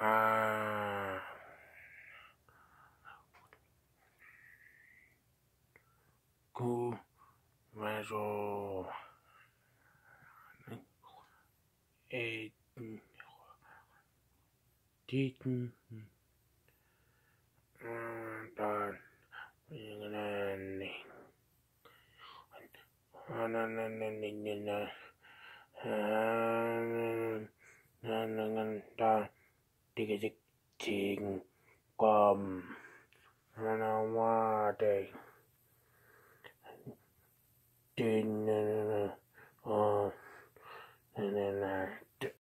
à cu ma rô e tít đàn nhưng là này na na na na na na na na na na na digga ting gum and I want a din and then I